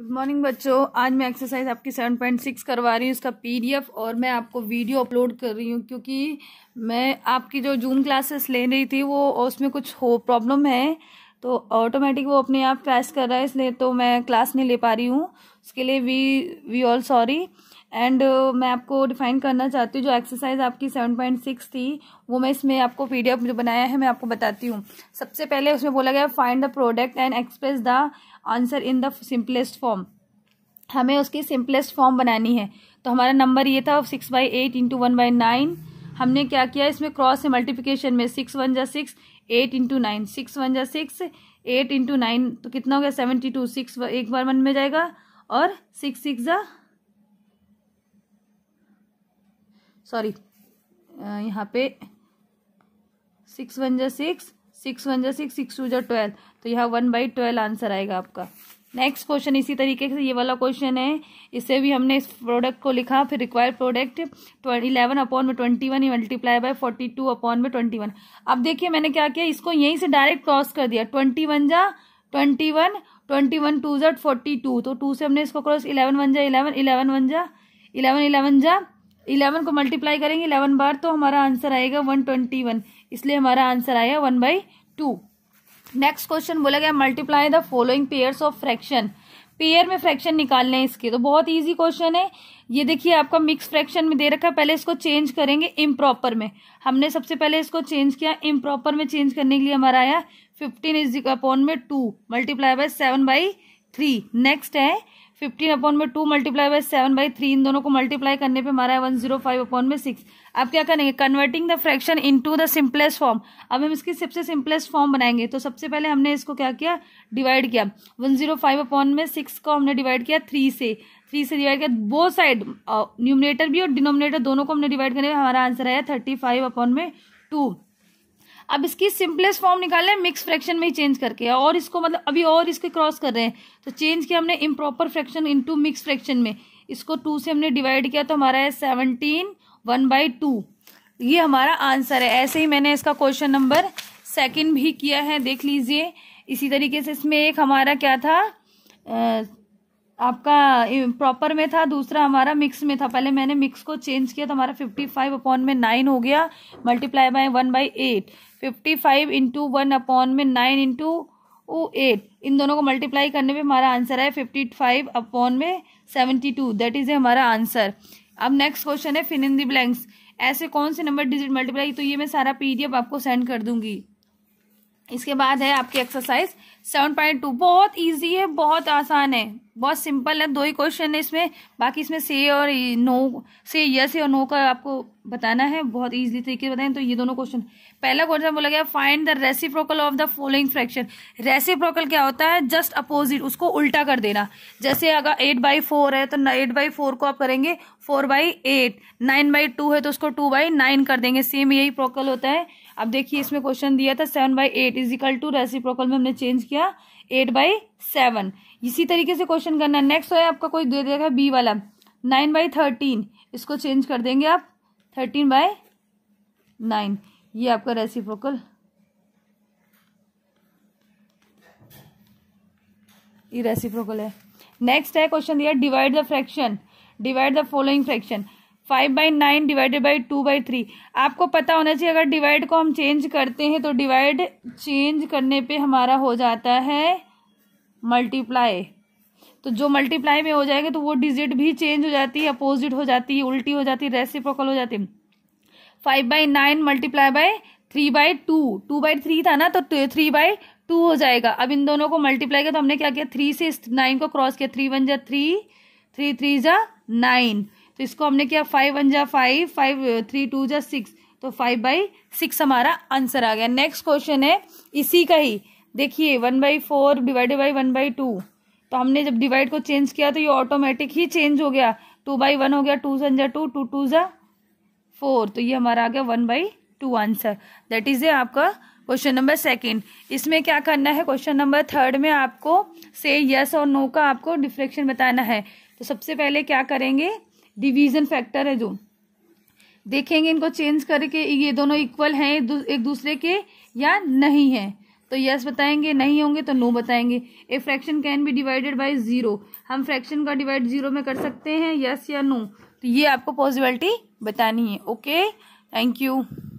good morning बच्चों आज मैं एक्सरसाइज आपकी सेवन पॉइंट सिक्स करवा रही हूँ इसका पीडीएफ और मैं आपको वीडियो अपलोड कर रही हूँ क्योंकि मैं आपकी जो जूम क्लासेस ले रही थी वो उसमें कुछ हो प्रॉब्लम है तो ऑटोमेटिक वो अपने आप क्रैश कर रहा है इसलिए तो मैं क्लास नहीं ले पा रही हूँ उसके लिए we we all sorry and uh, मैं आपको डिफाइन करना चाहती हूँ जो एक्सरसाइज आपकी सेवन पॉइंट सिक्स थी वो मैं इसमें आपको पी जो बनाया है मैं आपको बताती हूँ सबसे पहले उसमें बोला गया find the product and express the answer in the simplest form हमें उसकी सिंपलेस्ट फॉर्म बनानी है तो हमारा नंबर ये था six by eight into one by nine हमने क्या किया इसमें क्रॉस से मल्टीप्लीकेशन में सिक्स वन जा six eight into nine six one जा सिक्स एट इंटू नाइन तो कितना हो गया सेवेंटी टू सिक्स एक बार वन में जाएगा और सिक्स सिक्स जा सॉरी यहाँ पे सिक्स वन जा सिक्स सिक्स वन जा सिक्स सिक्स टू जा ट्वेल्व तो यहाँ वन बाई ट्वेल्व आंसर आएगा आपका नेक्स्ट क्वेश्चन इसी तरीके से ये वाला क्वेश्चन है इसे भी हमने इस प्रोडक्ट को लिखा फिर रिक्वायर्ड प्रोडक्ट इलेवन अपॉन में twenty one multiply by forty two upon में ट्वेंटी वन अब देखिए मैंने क्या किया इसको यहीं से डायरेक्ट क्रॉस कर दिया ट्वेंटी वन जा twenty one twenty one two जा फोर्टी टू तो टू से हमने इसको क्रॉस इलेवन वन जा इलेवन इलेवन वन जा इलेवन इलेवन जा इलेवन को मल्टीप्लाई करेंगे इलेवन बार तो हमारा आंसर आएगा वन ट्वेंटी वन इसलिए हमारा आंसर आया one by two next question बोला गया multiply the following pairs of fraction pair में फ्रैक्शन निकालने हैं इसके तो बहुत ईजी क्वेश्चन है ये देखिए आपका मिक्स फ्रैक्शन में दे रखा है पहले इसको चेंज करेंगे इम्प्रॉपर में हमने सबसे पहले इसको चेंज किया इम्प्रॉपर में चेंज करने के लिए हमारा आया फिफ्टीन इज अपॉन में two multiply by seven by three next है फिफ्टीन अपॉन में two multiply by seven by three इन दोनों को मल्टीप्लाई करने पे हमारा है वन जीरो फाइव अपॉन में सिक्स अब क्या करेंगे converting the fraction into the simplest form अब हम इसकी सबसे सिंपलेस्ट फॉर्म बनाएंगे तो सबसे पहले हमने इसको क्या किया डिवाइड किया वन जीरो फाइव अपॉन में सिक्स को हमने डिवाइड किया थ्री से थ्री से डिवाइड किया दो साइड न्यूमिनेटर भी और डिनोमिनेटर दोनों को हमने डिवाइड करने पर हमारा आंसर आया थर्टी फाइव अपॉन में टू अब इसकी सिंपलेस्ट फॉर्म लें मिक्स फ्रैक्शन में ही चेंज करके और इसको मतलब अभी और इसके क्रॉस कर रहे हैं तो चेंज किया हमने improper fraction to mix fraction में इसको टू से हमने डिवाइड किया तो हमारा है सेवनटीन वन बाई टू ये हमारा आंसर है ऐसे ही मैंने इसका क्वेश्चन नंबर सेकेंड भी किया है देख लीजिए इसी तरीके से इसमें एक हमारा क्या था आपका प्रॉपर में था दूसरा हमारा मिक्स में था पहले मैंने मिक्स को चेंज किया तो हमारा फिफ्टी फाइव अपॉन में नाइन हो गया multiply by one by eight fifty five into one upon में नाइन इंटू एट इन दोनों को मल्टीप्लाई करने पे हमारा आंसर है फिफ्टी फाइव अपॉन में सेवेंटी टू दैट इज हमारा आंसर अब नेक्स्ट क्वेश्चन है फिन इन दी ब्लैंक्स ऐसे कौन से नंबर डिजिट मल्टीप्लाई तो ये मैं सारा पी आपको सेंड कर दूंगी इसके बाद है आपकी एक्सरसाइज सेवन पॉइंट टू बहुत इजी है बहुत आसान है बहुत सिंपल है दो ही क्वेश्चन है इसमें बाकी इसमें से और नो से यस और नो का आपको बताना है बहुत इजी तरीके से बताएं तो ये दोनों क्वेश्चन पहला क्वेश्चन बोला गया find the reciprocal of the following fraction reciprocal क्या होता है जस्ट अपोजिट उसको उल्टा कर देना जैसे अगर एट बाई फोर है तो एट बाई फोर को आप करेंगे four by eight nine by two है तो उसको टू बाई नाइन कर देंगे सेम यही प्रोकल होता है अब देखिए इसमें क्वेश्चन दिया था seven by eight is equal to reciprocal में हमने चेंज किया एट बाई सेवन इसी तरीके से क्वेश्चन करना है नेक्स्ट तो है आपका कोई दे देगा बी वाला नाइन बाई थर्टीन इसको चेंज कर देंगे आप थर्टीन बाय नाइन ये आपका रेसिप्रोकल ये रेसिप्रोकल है नेक्स्ट है क्वेश्चन दिया divide the fraction divide the following fraction five by nine divided by two by three आपको पता होना चाहिए अगर डिवाइड को हम चेंज करते हैं तो डिवाइड चेंज करने पे हमारा हो जाता है मल्टीप्लाई तो जो मल्टीप्लाई में हो जाएगा तो वो डिजिट भी चेंज हो जाती है अपोजिट हो जाती है उल्टी हो जाती है रेसिप्रोकल हो जाती है five by nine multiply by three by two two by three था ना तो, तो थ्री बाई टू हो जाएगा अब इन दोनों को मल्टीप्लाई किया तो हमने क्या किया थ्री से नाइन को क्रॉस किया थ्री वन जा थ्री थ्री थ्री जा नाइन तो इसको हमने किया फाइव वन जा फाइव फाइव थ्री टू जा सिक्स तो फाइव बाई सिक्स हमारा आंसर आ गया नेक्स्ट क्वेश्चन है इसी का ही देखिए one by four divided by one by two तो हमने जब डिवाइड को चेंज किया तो ये ऑटोमेटिक ही चेंज हो गया टू बाई वन हो गया टू सन जा टू टू टू जा फोर तो ये हमारा आ गया one by two answer that is a आपका क्वेश्चन नंबर सेकेंड इसमें क्या करना है क्वेश्चन नंबर थर्ड में आपको से यस और नो का आपको डिफ्रेक्शन बताना है तो सबसे पहले क्या करेंगे डिवीजन फैक्टर है जो देखेंगे इनको चेंज करके ये दोनों इक्वल हैं एक दूसरे के या नहीं है तो यस बताएंगे नहीं होंगे तो नो बताएंगे a fraction can be divided by zero हम फ्रैक्शन का डिवाइड जीरो में कर सकते हैं यस या नो तो ये आपको पॉसिबिलिटी बतानी है ओके थैंक यू